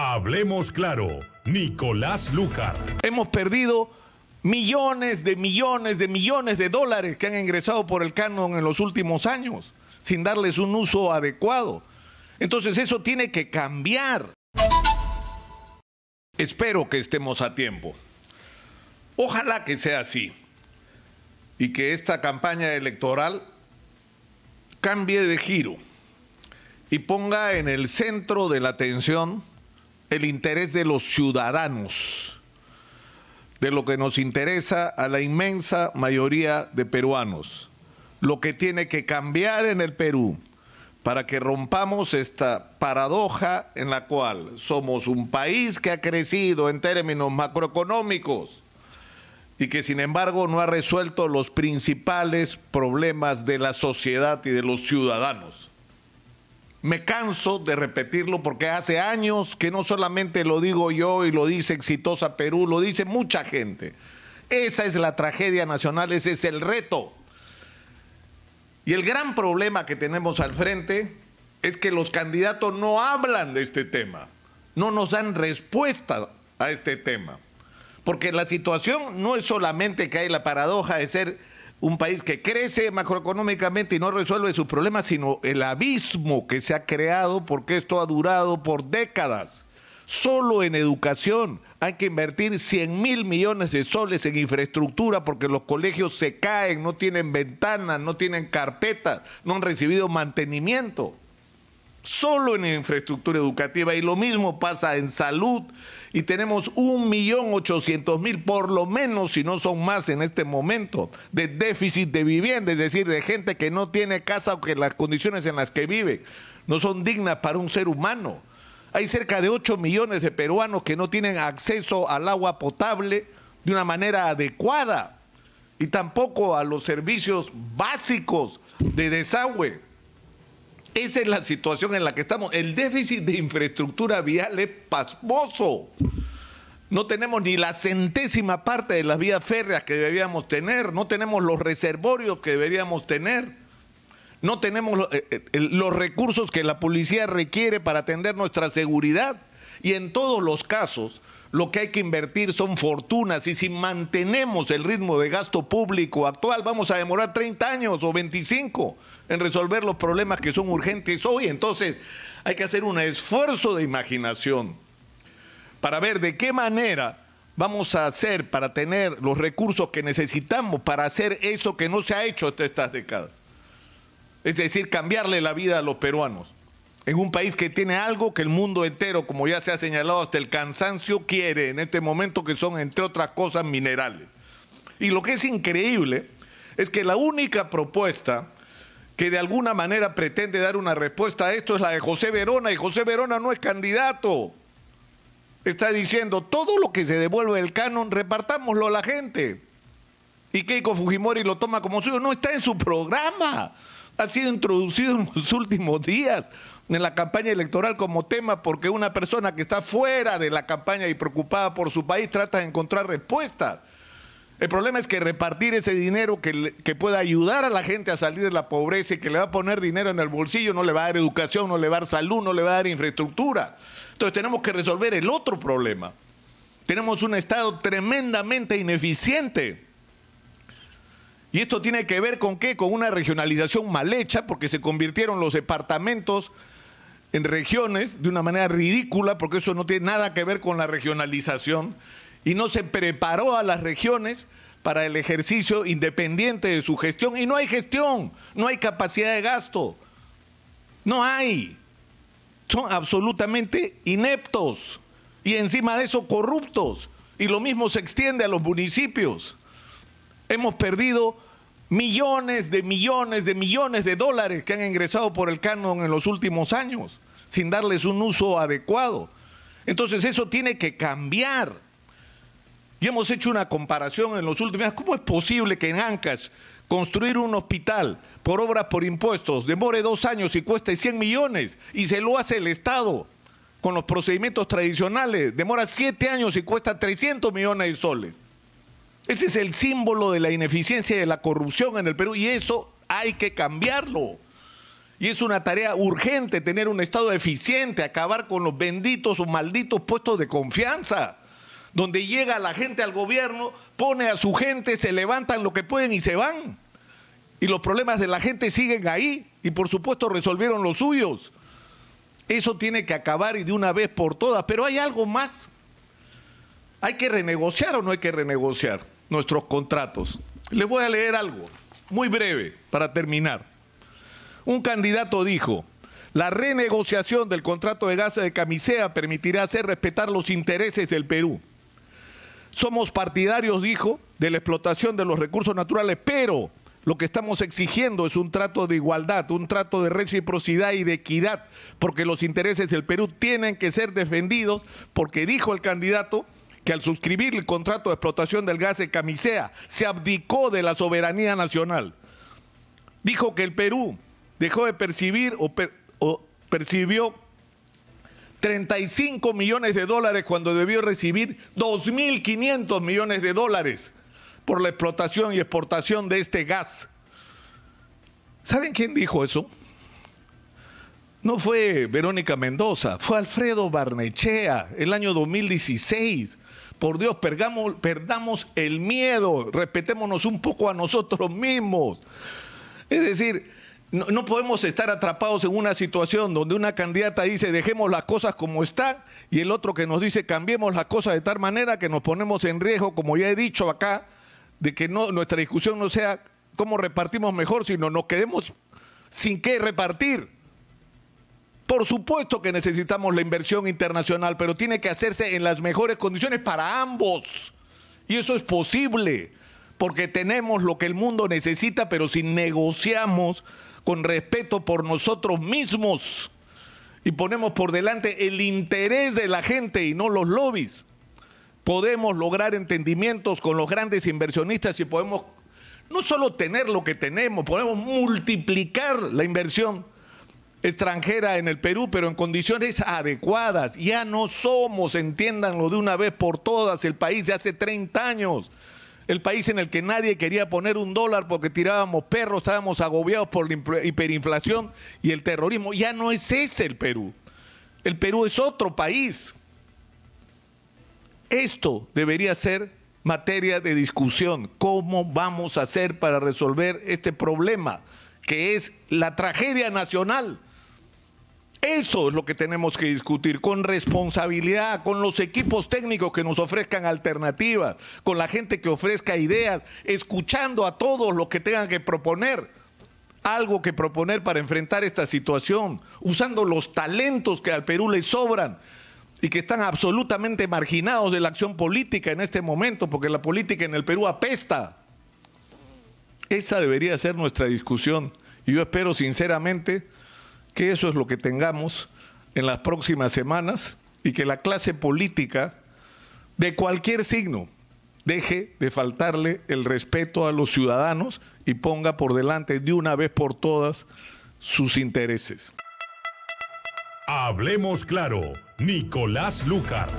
Hablemos claro, Nicolás Lucas. Hemos perdido millones de millones de millones de dólares que han ingresado por el canon en los últimos años, sin darles un uso adecuado. Entonces eso tiene que cambiar. Espero que estemos a tiempo. Ojalá que sea así y que esta campaña electoral cambie de giro y ponga en el centro de la atención el interés de los ciudadanos, de lo que nos interesa a la inmensa mayoría de peruanos, lo que tiene que cambiar en el Perú para que rompamos esta paradoja en la cual somos un país que ha crecido en términos macroeconómicos y que sin embargo no ha resuelto los principales problemas de la sociedad y de los ciudadanos. Me canso de repetirlo porque hace años que no solamente lo digo yo y lo dice Exitosa Perú, lo dice mucha gente. Esa es la tragedia nacional, ese es el reto. Y el gran problema que tenemos al frente es que los candidatos no hablan de este tema, no nos dan respuesta a este tema. Porque la situación no es solamente que hay la paradoja de ser un país que crece macroeconómicamente y no resuelve sus problemas, sino el abismo que se ha creado porque esto ha durado por décadas. Solo en educación hay que invertir 100 mil millones de soles en infraestructura porque los colegios se caen, no tienen ventanas, no tienen carpetas, no han recibido mantenimiento solo en infraestructura educativa y lo mismo pasa en salud y tenemos mil, por lo menos, si no son más en este momento, de déficit de vivienda, es decir, de gente que no tiene casa o que las condiciones en las que vive no son dignas para un ser humano. Hay cerca de 8 millones de peruanos que no tienen acceso al agua potable de una manera adecuada y tampoco a los servicios básicos de desagüe. Esa es la situación en la que estamos. El déficit de infraestructura vial es pasmoso. No tenemos ni la centésima parte de las vías férreas que deberíamos tener, no tenemos los reservorios que deberíamos tener, no tenemos eh, eh, los recursos que la policía requiere para atender nuestra seguridad. Y en todos los casos, lo que hay que invertir son fortunas y si mantenemos el ritmo de gasto público actual vamos a demorar 30 años o 25 en resolver los problemas que son urgentes hoy. Entonces hay que hacer un esfuerzo de imaginación para ver de qué manera vamos a hacer para tener los recursos que necesitamos para hacer eso que no se ha hecho hasta estas décadas. Es decir, cambiarle la vida a los peruanos en un país que tiene algo que el mundo entero, como ya se ha señalado hasta el cansancio, quiere en este momento, que son, entre otras cosas, minerales. Y lo que es increíble es que la única propuesta que de alguna manera pretende dar una respuesta a esto es la de José Verona, y José Verona no es candidato. Está diciendo, todo lo que se devuelve del canon, repartámoslo a la gente. Y Keiko Fujimori lo toma como suyo, no está en su programa ha sido introducido en los últimos días en la campaña electoral como tema porque una persona que está fuera de la campaña y preocupada por su país trata de encontrar respuestas. El problema es que repartir ese dinero que, que pueda ayudar a la gente a salir de la pobreza y que le va a poner dinero en el bolsillo no le va a dar educación, no le va a dar salud, no le va a dar infraestructura. Entonces tenemos que resolver el otro problema. Tenemos un Estado tremendamente ineficiente y esto tiene que ver con qué? Con una regionalización mal hecha, porque se convirtieron los departamentos en regiones de una manera ridícula, porque eso no tiene nada que ver con la regionalización, y no se preparó a las regiones para el ejercicio independiente de su gestión, y no hay gestión, no hay capacidad de gasto, no hay. Son absolutamente ineptos y encima de eso corruptos, y lo mismo se extiende a los municipios. Hemos perdido millones de millones de millones de dólares que han ingresado por el canon en los últimos años, sin darles un uso adecuado. Entonces eso tiene que cambiar. Y hemos hecho una comparación en los últimos años. ¿Cómo es posible que en Ancash construir un hospital por obras por impuestos demore dos años y cueste 100 millones y se lo hace el Estado con los procedimientos tradicionales? Demora siete años y cuesta 300 millones de soles. Ese es el símbolo de la ineficiencia y de la corrupción en el Perú y eso hay que cambiarlo. Y es una tarea urgente tener un Estado eficiente, acabar con los benditos o malditos puestos de confianza, donde llega la gente al gobierno, pone a su gente, se levantan lo que pueden y se van. Y los problemas de la gente siguen ahí y por supuesto resolvieron los suyos. Eso tiene que acabar y de una vez por todas. Pero hay algo más. ¿Hay que renegociar o no hay que renegociar? nuestros contratos. Les voy a leer algo, muy breve, para terminar. Un candidato dijo, la renegociación del contrato de gas de Camisea permitirá hacer respetar los intereses del Perú. Somos partidarios, dijo, de la explotación de los recursos naturales, pero lo que estamos exigiendo es un trato de igualdad, un trato de reciprocidad y de equidad, porque los intereses del Perú tienen que ser defendidos, porque dijo el candidato, que al suscribir el contrato de explotación del gas de Camisea se abdicó de la soberanía nacional. Dijo que el Perú dejó de percibir o, percibió 35 millones de dólares cuando debió recibir 2.500 millones de dólares por la explotación y exportación de este gas. ¿Saben quién dijo eso? No fue Verónica Mendoza, fue Alfredo Barnechea, el año 2016. Por Dios, perdamos el miedo, respetémonos un poco a nosotros mismos. Es decir, no, podemos estar atrapados en una situación donde una candidata dice dejemos las cosas como están y el otro que nos dice cambiemos las cosas de tal manera que nos ponemos en riesgo, como ya he dicho acá, de que nuestra discusión no sea cómo repartimos mejor, sino nos quedemos sin qué repartir. Por supuesto que necesitamos la inversión internacional, pero tiene que hacerse en las mejores condiciones para ambos. Y eso es posible, porque tenemos lo que el mundo necesita, pero si negociamos con respeto por nosotros mismos y ponemos por delante el interés de la gente y no los lobbies, podemos lograr entendimientos con los grandes inversionistas y podemos no solo tener lo que tenemos, podemos multiplicar la inversión extranjera en el Perú, pero en condiciones adecuadas. Ya no somos, entiéndanlo de una vez por todas, el país de hace 30 años. El país en el que nadie quería poner un dólar porque tirábamos perros, estábamos agobiados por la hiperinflación y el terrorismo. Ya no es ese el Perú. El Perú es otro país. Esto debería ser materia de discusión. ¿Cómo vamos a hacer para resolver este problema que es la tragedia nacional? Eso es lo que tenemos que discutir con responsabilidad, con los equipos técnicos que nos ofrezcan alternativas, con la gente que ofrezca ideas, escuchando a todos los que tengan que proponer algo que proponer para enfrentar esta situación, usando los talentos que al Perú le sobran y que están absolutamente marginados de la acción política en este momento, porque la política en el Perú apesta. Esa debería ser nuestra discusión. Y yo espero sinceramente que eso es lo que tengamos en las próximas semanas y que la clase política de cualquier signo deje de faltarle el respeto a los ciudadanos y ponga por delante de una vez por todas sus intereses. Hablemos claro, Nicolás Lucar.